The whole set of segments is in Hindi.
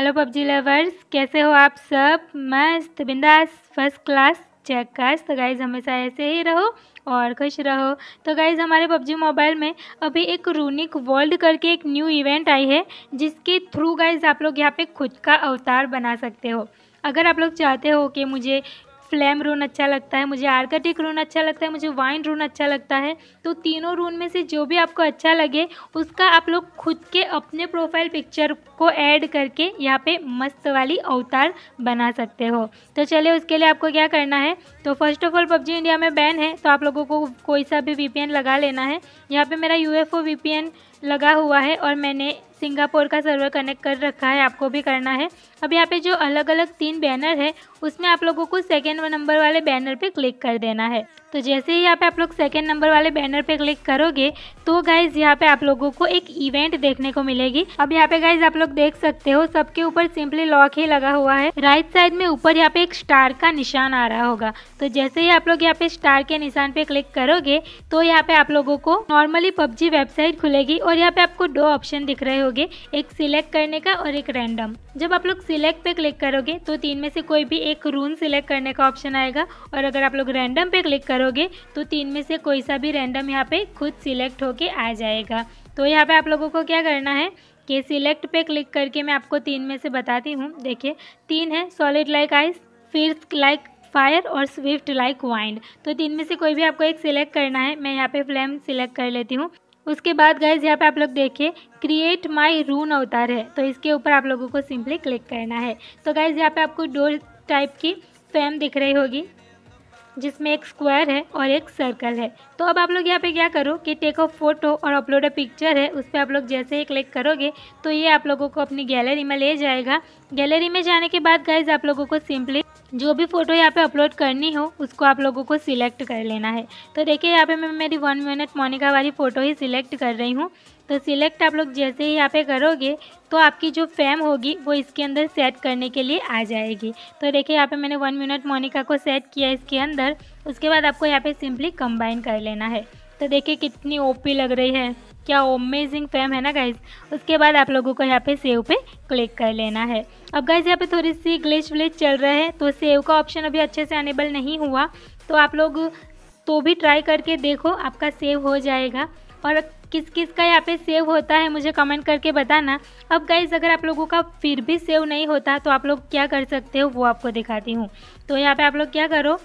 हेलो पबजी लवर्स कैसे हो आप सब मस्त बिंदास फर्स्ट क्लास चेक कास्ट तो गाइज़ हमेशा ऐसे ही रहो और खुश रहो तो गाइज़ हमारे पबजी मोबाइल में अभी एक रूनिक वर्ल्ड करके एक न्यू इवेंट आई है जिसके थ्रू गाइज़ आप लोग यहाँ पे खुद का अवतार बना सकते हो अगर आप लोग चाहते हो कि मुझे फ्लैम रून अच्छा लगता है मुझे आर्कटिक रून अच्छा लगता है मुझे वाइन रून अच्छा लगता है तो तीनों रून में से जो भी आपको अच्छा लगे उसका आप लोग खुद के अपने प्रोफाइल पिक्चर को ऐड करके यहाँ पे मस्त वाली अवतार बना सकते हो तो चलिए उसके लिए आपको क्या करना है तो first of all PUBG India में बैन है तो आप लोगों को कोई सा भी वी लगा लेना है यहाँ पर मेरा यू एफ ओ लगा हुआ है और मैंने सिंगापुर का सर्वर कनेक्ट कर रखा है आपको भी करना है अब यहाँ पे जो अलग अलग तीन बैनर है उसमें आप लोगों को सेकेंड नंबर वाले बैनर पे क्लिक कर देना है तो जैसे ही यहाँ पे आप लोग सेकेंड नंबर वाले बैनर पे क्लिक करोगे तो गाइज यहाँ पे आप लोगों को एक इवेंट देखने को मिलेगी अब यहाँ पे गाइज आप लोग देख सकते हो सबके ऊपर सिंपली लॉक ही लगा हुआ है राइट साइड में ऊपर यहाँ पे एक स्टार का निशान आ रहा होगा तो जैसे ही आप लोग यहाँ पे स्टार के निशान पे क्लिक करोगे तो यहाँ पे आप लोगों को नॉर्मली पबजी वेबसाइट खुलेगी और यहाँ पे आपको दो ऑप्शन दिख रहे होंगे एक सिलेक्ट करने का और एक रैंडम जब आप लोग सिलेक्ट पे क्लिक करोगे तो तीन में से कोई भी एक रून सिलेक्ट करने का ऑप्शन आएगा और अगर आप लोग रैंडम पे क्लिक करोगे तो तीन में से कोई सा भी रैंडम यहाँ पे खुद सिलेक्ट होके आ जाएगा तो यहाँ पे आप लोगों को क्या करना है कि सिलेक्ट पे क्लिक करके मैं आपको तीन में से बताती हूँ देखिए तीन है सॉलिड लाइक आइस फिर लाइक फायर और स्विफ्ट लाइक वाइंड तो तीन में से कोई भी आपको एक सिलेक्ट करना है मैं यहाँ पे फ्लेम सिलेक्ट कर लेती हूँ उसके बाद गाइज यहाँ पे आप लोग देखिए क्रिएट माई रून अवतार है तो इसके ऊपर आप लोगों को सिंपली क्लिक करना है तो गाइज यहाँ पे आपको दो टाइप की फैम दिख रही होगी जिसमें एक स्क्वायर है और एक सर्कल है तो अब आप लोग यहाँ पे क्या करो कि टेक ऑफ फोटो और अपलोड अ पिक्चर है उस पर आप लोग जैसे ही क्लिक करोगे तो ये आप लोगों को अपनी गैलरी में ले जाएगा गैलरी में जाने के बाद गाइज आप लोगों को सिंपली जो भी फ़ोटो यहाँ पे अपलोड करनी हो उसको आप लोगों को सिलेक्ट कर लेना है तो देखिए यहाँ पे मैं मेरी वन मिनट मोनिका वाली फ़ोटो ही सिलेक्ट कर रही हूँ तो सिलेक्ट आप लोग जैसे ही यहाँ पे करोगे तो आपकी जो फेम होगी वो इसके अंदर सेट करने के लिए आ जाएगी तो देखिए यहाँ पे मैंने वन मिनट मोनिका को सेट किया इसके अंदर उसके बाद आपको यहाँ पर सिंपली कम्बाइन कर लेना है तो देखिए कितनी ओपी लग रही है क्या अमेजिंग फैम है ना गाइज उसके बाद आप लोगों को यहाँ पे सेव पे क्लिक कर लेना है अब गाइज यहाँ पे थोड़ी सी ग्लिच व्लिच चल रहा है तो सेव का ऑप्शन अभी अच्छे से अनेबल नहीं हुआ तो आप लोग तो भी ट्राई करके देखो आपका सेव हो जाएगा और किस किस का यहाँ पे सेव होता है मुझे कमेंट करके बताना अब गाइज अगर आप लोगों का फिर भी सेव नहीं होता तो आप लोग क्या कर सकते हो वो आपको दिखाती हूँ तो यहाँ पे आप लोग क्या करो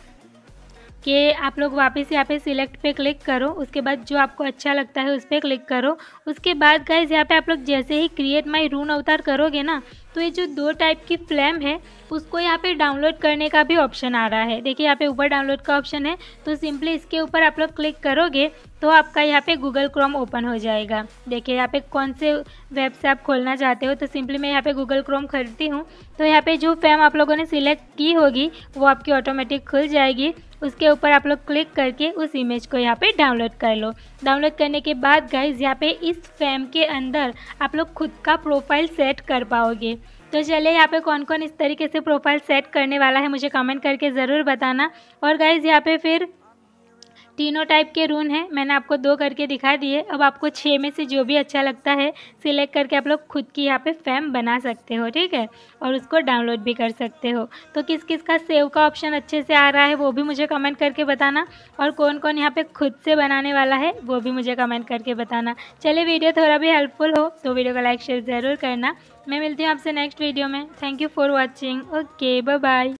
कि आप लोग वापस यहाँ पे सिलेक्ट पे क्लिक करो उसके बाद जो आपको अच्छा लगता है उस पर क्लिक करो उसके बाद गाइज यहाँ पे आप लोग जैसे ही क्रिएट माई रून अवतार करोगे ना तो ये जो दो टाइप की फ्लैम है उसको यहाँ पे डाउनलोड करने का भी ऑप्शन आ रहा है देखिए यहाँ पे ऊपर डाउनलोड का ऑप्शन है तो सिंपली इसके ऊपर आप लोग क्लिक करोगे तो आपका यहाँ पे गूगल क्रोम ओपन हो जाएगा देखिए यहाँ पे कौन से वेब से आप खोलना चाहते हो तो सिंपली मैं यहाँ पे गूगल क्रोम खरीदती हूँ तो यहाँ पे जो फ्लैम आप लोगों ने सिलेक्ट की होगी वो आपकी ऑटोमेटिक खुल जाएगी उसके ऊपर आप लोग क्लिक करके उस इमेज को यहाँ पे डाउनलोड कर लो डाउनलोड करने के बाद गाइज यहाँ पे इस फैम के अंदर आप लोग खुद का प्रोफाइल सेट कर पाओगे तो चलिए यहाँ पे कौन कौन इस तरीके से प्रोफाइल सेट करने वाला है मुझे कमेंट करके ज़रूर बताना और गाइज यहाँ पे फिर तीनों टाइप के रून हैं मैंने आपको दो करके दिखा दिए अब आपको छः में से जो भी अच्छा लगता है सिलेक्ट करके आप लोग खुद की यहाँ पे फैम बना सकते हो ठीक है और उसको डाउनलोड भी कर सकते हो तो किस किस का सेव का ऑप्शन अच्छे से आ रहा है वो भी मुझे कमेंट करके बताना और कौन कौन यहाँ पर खुद से बनाने वाला है वो भी मुझे कमेंट करके बताना चलिए वीडियो थोड़ा भी हेल्पफुल हो तो वीडियो को लाइक शेयर ज़रूर करना मैं मिलती हूँ आपसे नेक्स्ट वीडियो में thank you for watching okay bye